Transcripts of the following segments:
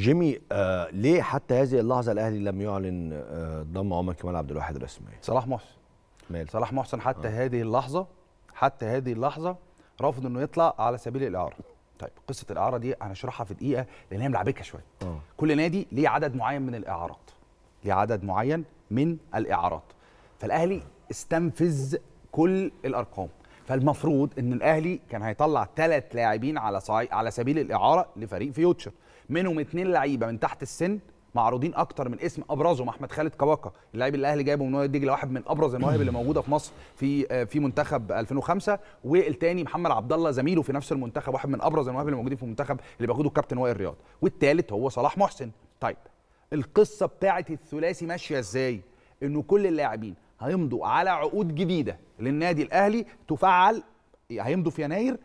جيمي آه ليه حتى هذه اللحظه الاهلي لم يعلن آه ضم عمر كمال عبد الواحد رسميا؟ صلاح محسن مال صلاح محسن حتى آه. هذه اللحظه حتى هذه اللحظه رافض انه يطلع على سبيل الاعاره. طيب قصه الاعاره دي هنشرحها في دقيقه لان هي ملعبكه شويه. آه. كل نادي ليه عدد معين من الاعارات. ليه عدد معين من الاعارات. فالاهلي استنفذ كل الارقام. فالمفروض ان الاهلي كان هيطلع ثلاث لاعبين على صعي... على سبيل الاعاره لفريق فيوتشر منهم اثنين لعيبه من تحت السن معروضين اكتر من اسم ابرزهم احمد خالد كواكا اللاعب الاهلي جايبه من نادي دجله واحد من ابرز المواهب اللي موجوده في مصر في في منتخب 2005 والتاني محمد عبد الله زميله في نفس المنتخب واحد من ابرز المواهب اللي موجودين في المنتخب اللي بياخده الكابتن وائل رياض والثالث هو صلاح محسن طيب القصه بتاعه الثلاثي ماشيه ازاي انه كل اللاعبين هيمضوا على عقود جديده للنادي الاهلي تفعل هيمضوا في يناير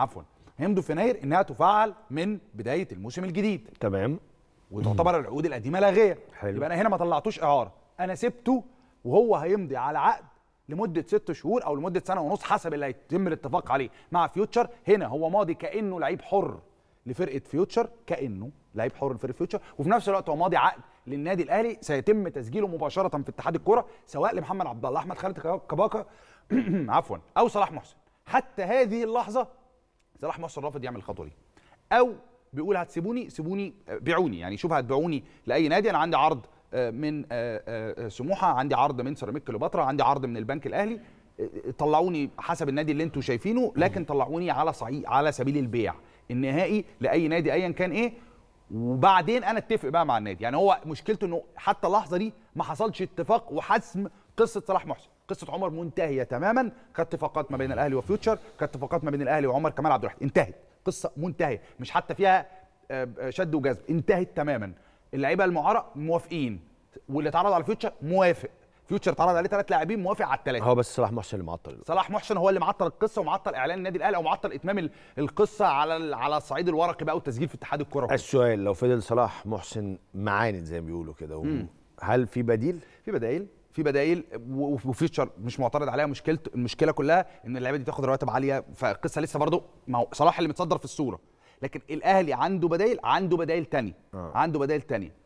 عفوا هيمضوا في يناير انها تفعل من بدايه الموسم الجديد تمام وتعتبر العقود القديمه لاغيه حلو يبقى انا هنا ما طلعتوش اعاره انا سبته وهو هيمضي على عقد لمده ست شهور او لمده سنه ونص حسب اللي هيتم الاتفاق عليه مع فيوتشر هنا هو ماضي كانه لعيب حر لفرقه فيوتشر كانه لعيب حر لفرقه فيوتشر وفي نفس الوقت هو ماضي عقد للنادي الاهلي سيتم تسجيله مباشره في اتحاد الكوره سواء لمحمد عبد الله احمد خالد كباكا عفوا او صلاح محسن حتى هذه اللحظه صلاح محسن رافض يعمل الخطوه دي او بيقول هتسيبوني سيبوني آه، بيعوني يعني شوف هتبيعوني لاي نادي انا عندي عرض آه، من آه، سموحه عندي عرض من سيراميك كليوباترا عندي عرض من البنك الاهلي طلعوني حسب النادي اللي انتم شايفينه لكن طلعوني على صعيد على سبيل البيع النهائي لاي نادي ايا كان ايه وبعدين انا اتفق بقى مع النادي يعني هو مشكلته انه حتى اللحظه دي ما حصلش اتفاق وحسم قصه صلاح محسن قصه عمر منتهيه تماما كاتفاقات ما بين الاهلي وفيوتشر كاتفاقات ما بين الاهلي وعمر كمال عبد الواحد انتهت قصه منتهيه مش حتى فيها آه، آه، شد وجذب انتهت تماما اللعيبه المعاره موافقين واللي اتعرض على فيوتشر موافق فيوتشر اتعرض عليه ثلاث لاعبين موافق على الثلاثه هو بس صلاح محسن اللي معطل صلاح محسن هو اللي معطل القصه ومعطل اعلان النادي الاهلي او معطل اتمام القصه على على الصعيد الورقي بقى والتسجيل في اتحاد الكره السؤال لو فضل صلاح محسن معاند زي ما بيقولوا كده هل في بديل في بدائل في بدائل وفيوتشر مش معترض عليها مشكلته المشكله كلها ان اللعيبه دي تاخد رواتب عاليه فالقصه لسه برضه ما هو صلاح اللي متصدر في الصوره لكن الاهلي عنده بدائل عنده بدائل تانية آه. عنده بدائل تانية